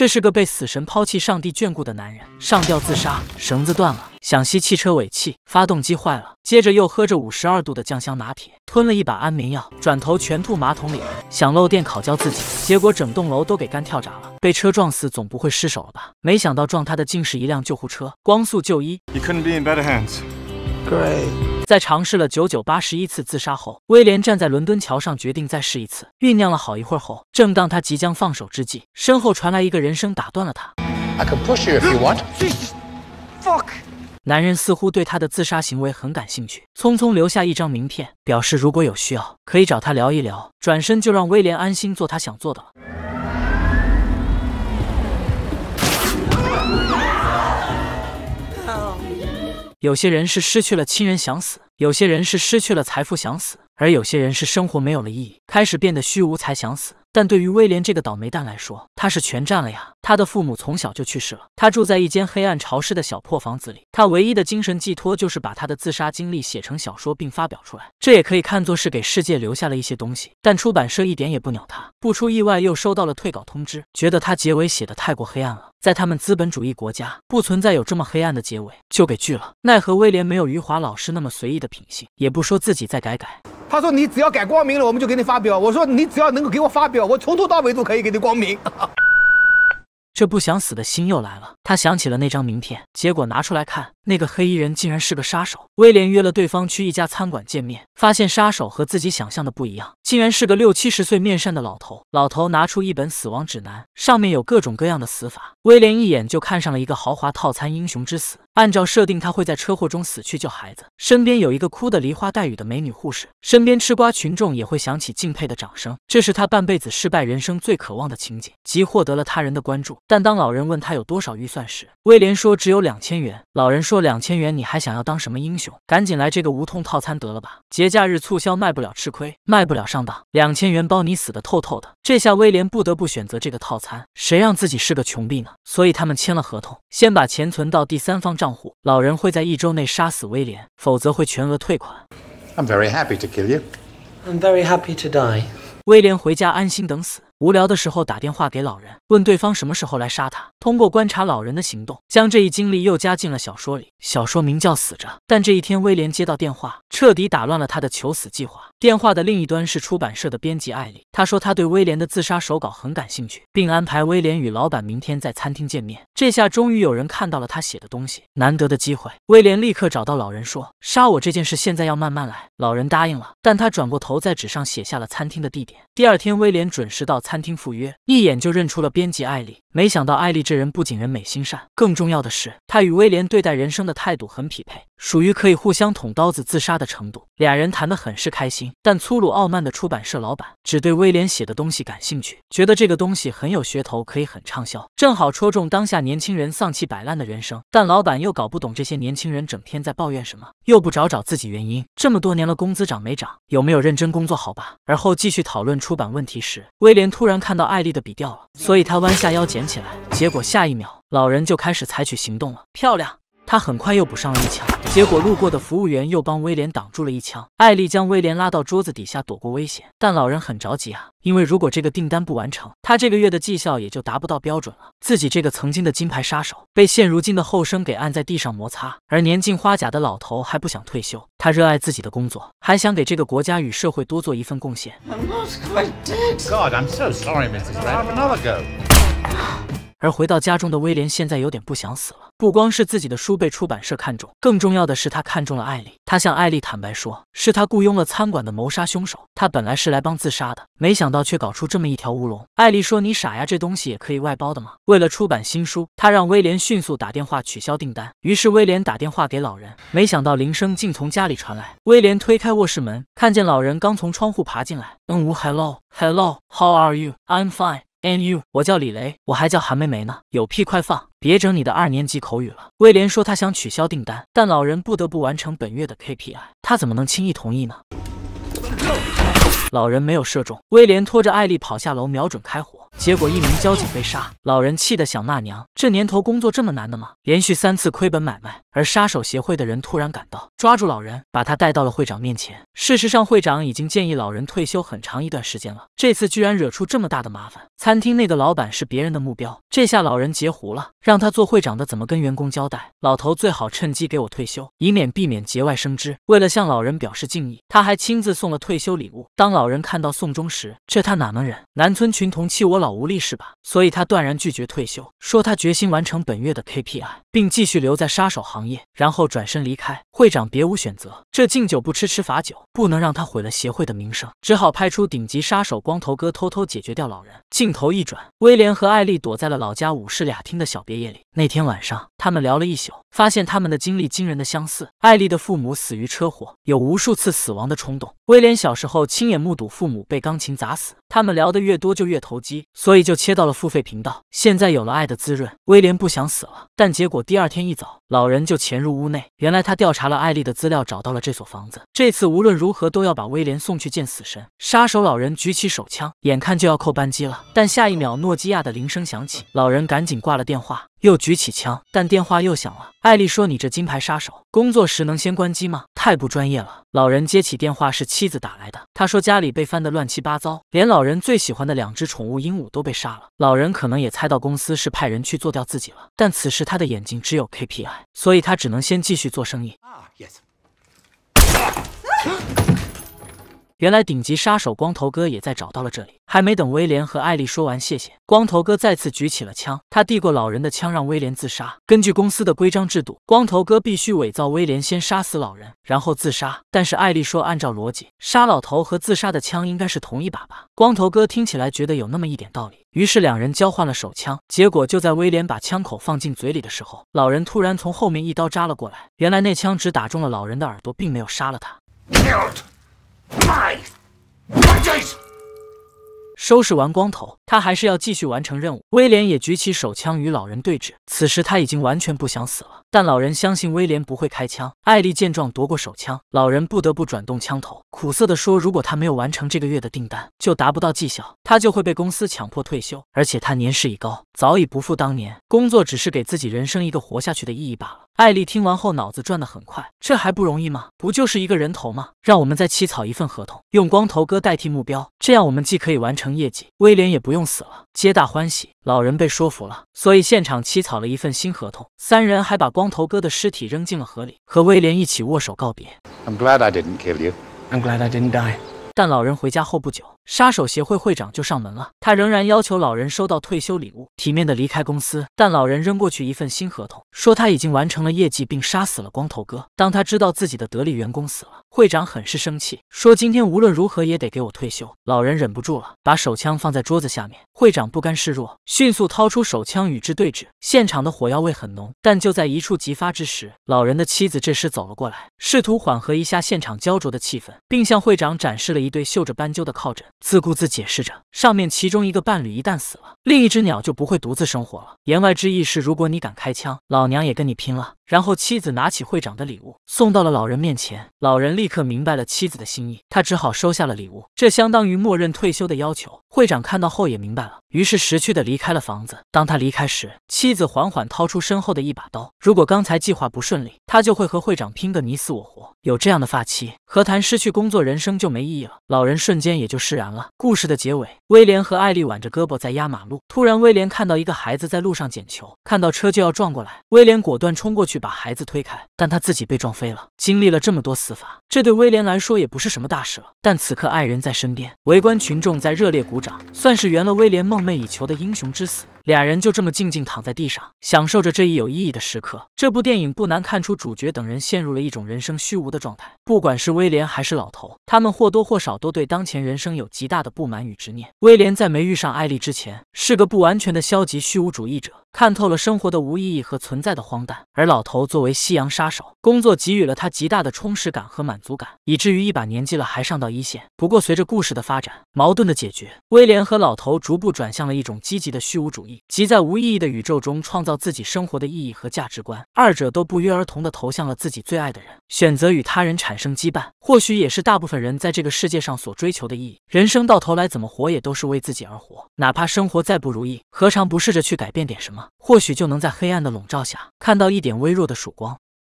这是个被死神抛弃、上帝眷顾的男人，上吊自杀，绳子断了；想吸汽车尾气，发动机坏了；接着又喝着五十二度的酱香拿铁，吞了一把安眠药，转头全吐马桶里了；想漏电烤焦自己，结果整栋楼都给干跳闸了；被车撞死总不会失手了吧？没想到撞他的竟是一辆救护车，光速就医。You couldn't hands. in better be 在尝试了九九八十一次自杀后，威廉站在伦敦桥上，决定再试一次。酝酿了好一会儿后，正当他即将放手之际，身后传来一个人声，打断了他。男人似乎对他的自杀行为很感兴趣，匆匆留下一张名片，表示如果有需要，可以找他聊一聊。转身就让威廉安心做他想做的了。有些人是失去了亲人想死，有些人是失去了财富想死，而有些人是生活没有了意义，开始变得虚无才想死。但对于威廉这个倒霉蛋来说，他是全占了呀。他的父母从小就去世了，他住在一间黑暗潮湿的小破房子里。他唯一的精神寄托就是把他的自杀经历写成小说并发表出来，这也可以看作是给世界留下了一些东西。但出版社一点也不鸟他，不出意外又收到了退稿通知，觉得他结尾写的太过黑暗了，在他们资本主义国家不存在有这么黑暗的结尾，就给拒了。奈何威廉没有余华老师那么随意的品性，也不说自己再改改。他说你只要改光明了，我们就给你发表。我说你只要能够给我发表。我从头到尾都可以给你光明，这不想死的心又来了。他想起了那张名片，结果拿出来看。那个黑衣人竟然是个杀手。威廉约了对方去一家餐馆见面，发现杀手和自己想象的不一样，竟然是个六七十岁面善的老头。老头拿出一本《死亡指南》，上面有各种各样的死法。威廉一眼就看上了一个豪华套餐——英雄之死。按照设定，他会在车祸中死去救孩子，身边有一个哭得梨花带雨的美女护士，身边吃瓜群众也会响起敬佩的掌声。这是他半辈子失败人生最渴望的情景，即获得了他人的关注。但当老人问他有多少预算时，威廉说只有两千元。老人说。说两千元，你还想要当什么英雄？赶紧来这个无痛套餐得了吧！节假日促销卖不了吃亏，卖不了上当。两千元包你死的透透的。这下威廉不得不选择这个套餐，谁让自己是个穷逼呢？所以他们签了合同，先把钱存到第三方账户，老人会在一周内杀死威廉，否则会全额退款。I'm very happy to kill you. I'm very happy to die. 威廉回家安心等死。无聊的时候打电话给老人，问对方什么时候来杀他。通过观察老人的行动，将这一经历又加进了小说里。小说名叫《死着》，但这一天威廉接到电话，彻底打乱了他的求死计划。电话的另一端是出版社的编辑艾丽，她说她对威廉的自杀手稿很感兴趣，并安排威廉与老板明天在餐厅见面。这下终于有人看到了他写的东西，难得的机会，威廉立刻找到老人说：“杀我这件事现在要慢慢来。”老人答应了，但他转过头在纸上写下了餐厅的地点。第二天，威廉准时到餐。餐厅赴约，一眼就认出了编辑艾丽。没想到艾丽这人不仅人美心善，更重要的是，她与威廉对待人生的态度很匹配。属于可以互相捅刀子自杀的程度。俩人谈得很是开心，但粗鲁傲慢的出版社老板只对威廉写的东西感兴趣，觉得这个东西很有噱头，可以很畅销，正好戳中当下年轻人丧气摆烂的人生。但老板又搞不懂这些年轻人整天在抱怨什么，又不找找自己原因，这么多年了，工资涨没涨？有没有认真工作？好吧。而后继续讨论出版问题时，威廉突然看到艾丽的笔掉了，所以他弯下腰捡起来，结果下一秒老人就开始采取行动了，漂亮。他很快又补上了一枪，结果路过的服务员又帮威廉挡住了一枪。艾丽将威廉拉到桌子底下躲过危险，但老人很着急啊，因为如果这个订单不完成，他这个月的绩效也就达不到标准了。自己这个曾经的金牌杀手，被现如今的后生给按在地上摩擦，而年近花甲的老头还不想退休。他热爱自己的工作，还想给这个国家与社会多做一份贡献。而回到家中的威廉，现在有点不想死了。不光是自己的书被出版社看中，更重要的是他看中了艾丽。他向艾丽坦白说，是他雇佣了餐馆的谋杀凶手。他本来是来帮自杀的，没想到却搞出这么一条乌龙。艾丽说：“你傻呀，这东西也可以外包的吗？”为了出版新书，他让威廉迅速打电话取消订单。于是威廉打电话给老人，没想到铃声竟从家里传来。威廉推开卧室门，看见老人刚从窗户爬进来。嗯，hello，hello，how are you？I'm fine. Nu，我叫李雷，我还叫韩梅梅呢。有屁快放，别整你的二年级口语了。威廉说他想取消订单，但老人不得不完成本月的 KPI，他怎么能轻易同意呢？老人没有射中，威廉拖着艾丽跑下楼，瞄准开火，结果一名交警被杀。老人气得想骂娘，这年头工作这么难的吗？连续三次亏本买卖。而杀手协会的人突然赶到，抓住老人，把他带到了会长面前。事实上，会长已经建议老人退休很长一段时间了。这次居然惹出这么大的麻烦。餐厅内的老板是别人的目标，这下老人截胡了，让他做会长的怎么跟员工交代？老头最好趁机给我退休，以免避免节外生枝。为了向老人表示敬意，他还亲自送了退休礼物。当老人看到送终时，这他哪能忍？南村群童欺我老无力是吧？所以他断然拒绝退休，说他决心完成本月的 KPI，并继续留在杀手行。行业，然后转身离开。会长别无选择，这敬酒不吃吃罚酒，不能让他毁了协会的名声，只好派出顶级杀手光头哥偷偷解决掉老人。镜头一转，威廉和艾丽躲在了老家武士俩厅的小别野里。那天晚上。他们聊了一宿，发现他们的经历惊人的相似。艾丽的父母死于车祸，有无数次死亡的冲动。威廉小时候亲眼目睹父母被钢琴砸死。他们聊的越多就越投机，所以就切到了付费频道。现在有了爱的滋润，威廉不想死了。但结果第二天一早，老人就潜入屋内。原来他调查了艾丽的资料，找到了这所房子。这次无论如何都要把威廉送去见死神。杀手老人举起手枪，眼看就要扣扳机了，但下一秒，诺基亚的铃声响起，老人赶紧挂了电话。又举起枪，但电话又响了。艾丽说：“你这金牌杀手，工作时能先关机吗？太不专业了。”老人接起电话，是妻子打来的。他说：“家里被翻得乱七八糟，连老人最喜欢的两只宠物鹦鹉都被杀了。”老人可能也猜到公司是派人去做掉自己了，但此时他的眼睛只有 KPI，所以他只能先继续做生意。原来顶级杀手光头哥也在找到了这里。还没等威廉和艾丽说完，谢谢，光头哥再次举起了枪。他递过老人的枪，让威廉自杀。根据公司的规章制度，光头哥必须伪造威廉先杀死老人，然后自杀。但是艾丽说，按照逻辑，杀老头和自杀的枪应该是同一把吧？光头哥听起来觉得有那么一点道理。于是两人交换了手枪。结果就在威廉把枪口放进嘴里的时候，老人突然从后面一刀扎了过来。原来那枪只打中了老人的耳朵，并没有杀了他。收拾完光头，他还是要继续完成任务。威廉也举起手枪与老人对峙。此时他已经完全不想死了，但老人相信威廉不会开枪。艾丽见状夺过手枪，老人不得不转动枪头，苦涩的说：“如果他没有完成这个月的订单，就达不到绩效，他就会被公司强迫退休。而且他年事已高，早已不复当年，工作只是给自己人生一个活下去的意义罢了。”艾丽听完后，脑子转得很快。这还不容易吗？不就是一个人头吗？让我们再起草一份合同，用光头哥代替目标，这样我们既可以完成业绩，威廉也不用死了，皆大欢喜。老人被说服了，所以现场起草了一份新合同。三人还把光头哥的尸体扔进了河里，和威廉一起握手告别。I'm I didn't kill I'm I didn't die. glad glad you. 但老人回家后不久，杀手协会会长就上门了。他仍然要求老人收到退休礼物，体面的离开公司。但老人扔过去一份新合同，说他已经完成了业绩，并杀死了光头哥。当他知道自己的得力员工死了，会长很是生气，说今天无论如何也得给我退休。老人忍不住了，把手枪放在桌子下面。会长不甘示弱，迅速掏出手枪与之对峙。现场的火药味很浓，但就在一触即发之时，老人的妻子这时走了过来，试图缓和一下现场焦灼的气氛，并向会长展示了。一对绣着斑鸠的靠枕，自顾自解释着，上面其中一个伴侣一旦死了，另一只鸟就不会独自生活了。言外之意是，如果你敢开枪，老娘也跟你拼了。然后妻子拿起会长的礼物，送到了老人面前。老人立刻明白了妻子的心意，他只好收下了礼物，这相当于默认退休的要求。会长看到后也明白了，于是识趣的离开了房子。当他离开时，妻子缓缓掏出身后的一把刀。如果刚才计划不顺利，他就会和会长拼个你死我活。有这样的发妻，何谈失去工作？人生就没意义了。老人瞬间也就释然了。故事的结尾，威廉和艾丽挽着胳膊在压马路，突然威廉看到一个孩子在路上捡球，看到车就要撞过来，威廉果断冲过去。把孩子推开，但他自己被撞飞了。经历了这么多死法，这对威廉来说也不是什么大事了。但此刻爱人在身边，围观群众在热烈鼓掌，算是圆了威廉梦寐以求的英雄之死。俩人就这么静静躺在地上，享受着这一有意义的时刻。这部电影不难看出，主角等人陷入了一种人生虚无的状态。不管是威廉还是老头，他们或多或少都对当前人生有极大的不满与执念。威廉在没遇上艾丽之前，是个不完全的消极虚无主义者，看透了生活的无意义和存在的荒诞。而老头作为夕阳杀手，工作给予了他极大的充实感和满足感，以至于一把年纪了还上到一线。不过随着故事的发展，矛盾的解决，威廉和老头逐步转向了一种积极的虚无主义。即在无意义的宇宙中创造自己生活的意义和价值观，二者都不约而同地投向了自己最爱的人，选择与他人产生羁绊，或许也是大部分人在这个世界上所追求的意义。人生到头来怎么活，也都是为自己而活，哪怕生活再不如意，何尝不试着去改变点什么？或许就能在黑暗的笼罩下，看到一点微弱的曙光。